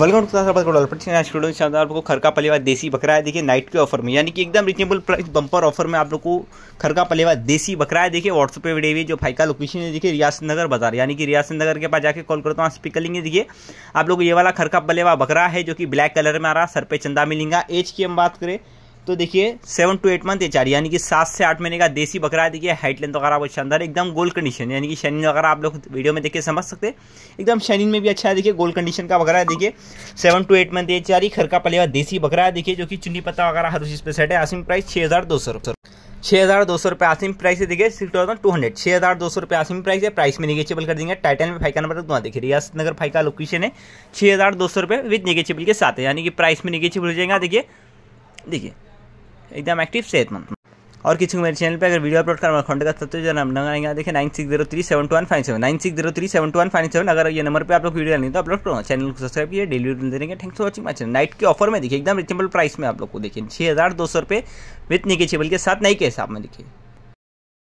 welcome to शानदार आपको का पलेवा देसी बकरा है देखिए नाइट के ऑफर में यानी कि एकदम रिजनेबल प्राइस बम्पर ऑफर में आप लोग को खर का पलेवा देसी बकरा है देखिए व्हाट्सअप पे वीडियो जो फाइका लोकेशन है देखिए रियासत नगर बाजार यानी कि रियासत नगर के पास जाके कॉल करता हूँ स्पीक कर लेंगे देखिए आप लोग ये वाला खर का पलेवा बकरा है जो कि ब्लैक कलर में आ रहा सर पे चंदा मिलेंगे एज की हम बात करें तो देखिए सेवन टू एट मंथ ये चार यानी कि सात से आठ महीने का देसी बकरा है देखिए हाइट लेंथ वगैरह बहुत शानदार एकदम गोल कंडीशन यानी कि शनिन वगैरह आप लोग वीडियो में देखिए समझ सकते हैं एकदम शनिन में भी अच्छा है देखिए गोल कंडीशन का बकरा है देखिए सेवन टू एट मंथ ये चार ही का पलेवा देसी बकरा है देखिए जो कि चुनी पत्ता वगैरह हर चीज़ पे सेट है आसिम प्राइस छः हज़ार दो सौ रुपये छः हज़ार दो सौ रुपये आसिम प्राइस है देखिए सिक्स थाउजेंड टू हंड्रेड छः हज़ार दो सौ रुपये आसिम प्राइस है प्राइस में निगेचेबल कर देंगे टाइटल में फाइका नंबर दुआ देखिए रियास नगर फाइका लोकेशन है छः हज़ार दो सौ रुपये विद निगेचेबल के साथ है यानी कि प्राइस में निगेचेबल हो जाएगा देखिए देखिए एकदम एक्टिव सेहतमंद और किसी को मेरे चैनल पे अगर वीडियो अपलोड करना कॉन्टेक्ट कर तो हो जो नंबर आएंगे देखिए nine six zero three seven two one five seven nine six zero three seven two one five seven अगर ये नंबर पे आप लोग वीडियो नहीं तो अपलोड करो चैनल को सब्सक्राइब किए डेली देंगे थैंक्स फॉर वॉचिंग माचन नाइट के ऑफर में देखिए एकदम रिजनेबल प्राइस में आप लोग को देखिए छः हज़ार दो सौ रुपये विथ नहीं के साथ नई के हिसाब में देखिए